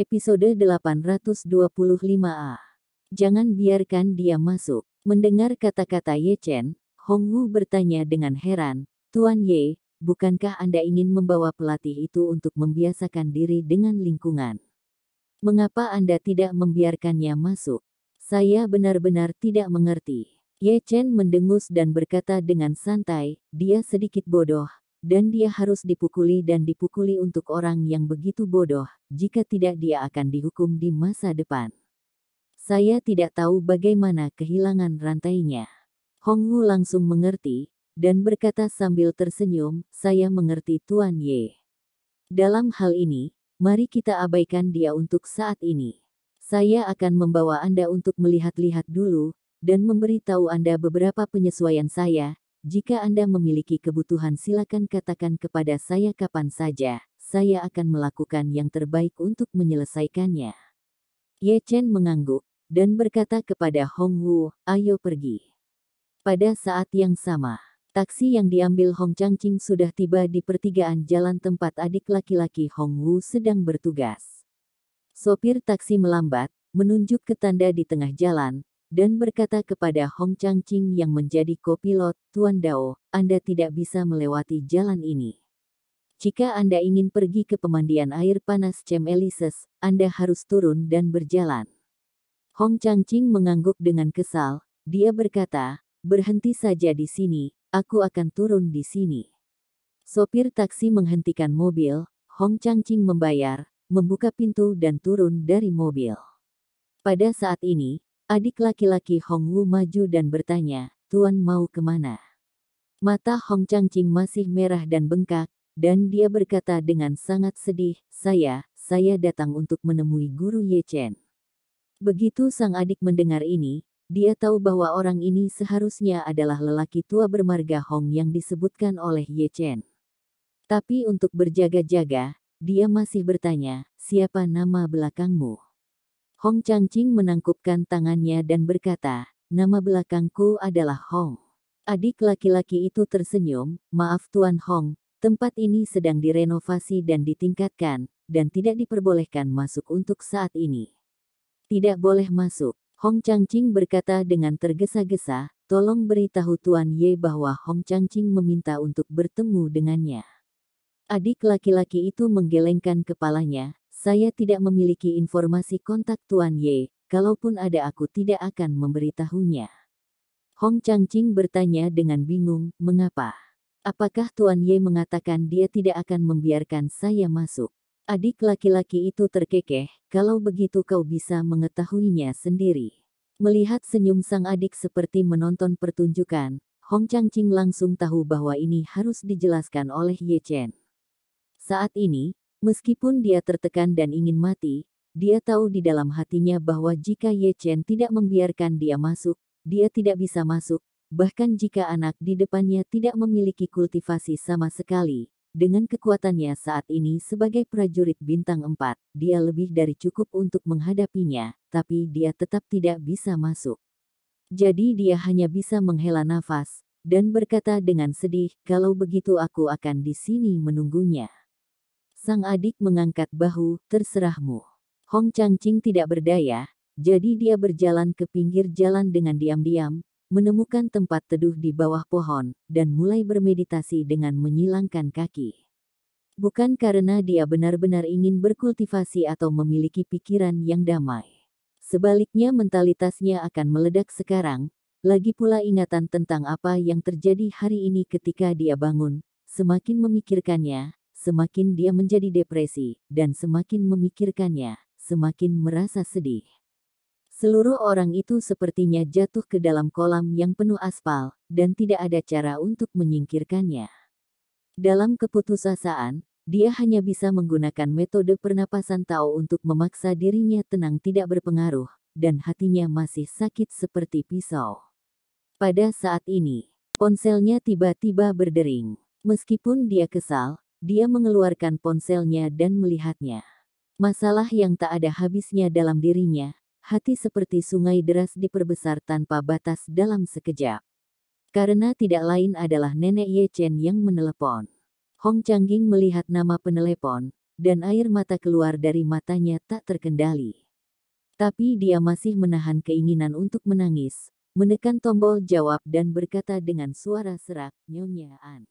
Episode 825A. Jangan biarkan dia masuk. Mendengar kata-kata Ye Chen, Hong Wu bertanya dengan heran, Tuan Ye, bukankah Anda ingin membawa pelatih itu untuk membiasakan diri dengan lingkungan? Mengapa Anda tidak membiarkannya masuk? Saya benar-benar tidak mengerti. Ye Chen mendengus dan berkata dengan santai, dia sedikit bodoh, dan dia harus dipukuli dan dipukuli untuk orang yang begitu bodoh, jika tidak dia akan dihukum di masa depan. Saya tidak tahu bagaimana kehilangan rantainya. Hong Wu langsung mengerti, dan berkata sambil tersenyum, saya mengerti Tuan Ye. Dalam hal ini, mari kita abaikan dia untuk saat ini. Saya akan membawa Anda untuk melihat-lihat dulu, dan memberitahu Anda beberapa penyesuaian saya, jika Anda memiliki kebutuhan silakan katakan kepada saya kapan saja, saya akan melakukan yang terbaik untuk menyelesaikannya. Ye Chen mengangguk, dan berkata kepada Hong Wu, ayo pergi. Pada saat yang sama, taksi yang diambil Hong Changqing sudah tiba di pertigaan jalan tempat adik laki-laki Hong Wu sedang bertugas. Sopir taksi melambat, menunjuk ke tanda di tengah jalan, dan berkata kepada Hong Changqing yang menjadi kopilot, Tuan Dao, Anda tidak bisa melewati jalan ini. Jika Anda ingin pergi ke pemandian air panas Cem Elises, Anda harus turun dan berjalan. Hong Changqing mengangguk dengan kesal. Dia berkata, berhenti saja di sini, aku akan turun di sini. Sopir taksi menghentikan mobil, Hong Changqing membayar, membuka pintu dan turun dari mobil. Pada saat ini, Adik laki-laki Hong Wu maju dan bertanya, Tuan mau kemana? Mata Hong Chang Ching masih merah dan bengkak, dan dia berkata dengan sangat sedih, saya, saya datang untuk menemui guru Ye Chen. Begitu sang adik mendengar ini, dia tahu bahwa orang ini seharusnya adalah lelaki tua bermarga Hong yang disebutkan oleh Ye Chen. Tapi untuk berjaga-jaga, dia masih bertanya, siapa nama belakangmu? Hong Changqing menangkupkan tangannya dan berkata, nama belakangku adalah Hong. Adik laki-laki itu tersenyum, maaf Tuan Hong, tempat ini sedang direnovasi dan ditingkatkan, dan tidak diperbolehkan masuk untuk saat ini. Tidak boleh masuk, Hong Changqing berkata dengan tergesa-gesa, tolong beritahu Tuan Ye bahwa Hong Changqing meminta untuk bertemu dengannya. Adik laki-laki itu menggelengkan kepalanya, saya tidak memiliki informasi kontak Tuan Ye, kalaupun ada aku tidak akan memberitahunya. Hong Changqing bertanya dengan bingung, mengapa? Apakah Tuan Ye mengatakan dia tidak akan membiarkan saya masuk? Adik laki-laki itu terkekeh, kalau begitu kau bisa mengetahuinya sendiri. Melihat senyum sang adik seperti menonton pertunjukan, Hong Changqing langsung tahu bahwa ini harus dijelaskan oleh Ye Chen. Saat ini, Meskipun dia tertekan dan ingin mati, dia tahu di dalam hatinya bahwa jika Ye Chen tidak membiarkan dia masuk, dia tidak bisa masuk, bahkan jika anak di depannya tidak memiliki kultivasi sama sekali. Dengan kekuatannya saat ini sebagai prajurit bintang 4, dia lebih dari cukup untuk menghadapinya, tapi dia tetap tidak bisa masuk. Jadi dia hanya bisa menghela nafas, dan berkata dengan sedih, kalau begitu aku akan di sini menunggunya. Sang adik mengangkat bahu, terserahmu. Hong Changqing tidak berdaya, jadi dia berjalan ke pinggir jalan dengan diam-diam, menemukan tempat teduh di bawah pohon, dan mulai bermeditasi dengan menyilangkan kaki. Bukan karena dia benar-benar ingin berkultivasi atau memiliki pikiran yang damai. Sebaliknya mentalitasnya akan meledak sekarang, lagi pula ingatan tentang apa yang terjadi hari ini ketika dia bangun, semakin memikirkannya, Semakin dia menjadi depresi, dan semakin memikirkannya, semakin merasa sedih. Seluruh orang itu sepertinya jatuh ke dalam kolam yang penuh aspal, dan tidak ada cara untuk menyingkirkannya. Dalam keputusasaan, dia hanya bisa menggunakan metode pernapasan Tao untuk memaksa dirinya tenang tidak berpengaruh, dan hatinya masih sakit seperti pisau. Pada saat ini, ponselnya tiba-tiba berdering. Meskipun dia kesal, dia mengeluarkan ponselnya dan melihatnya. Masalah yang tak ada habisnya dalam dirinya, hati seperti sungai deras diperbesar tanpa batas dalam sekejap. Karena tidak lain adalah nenek Ye Chen yang menelepon. Hong Changging melihat nama penelepon, dan air mata keluar dari matanya tak terkendali. Tapi dia masih menahan keinginan untuk menangis, menekan tombol jawab dan berkata dengan suara serak, Nyonya An.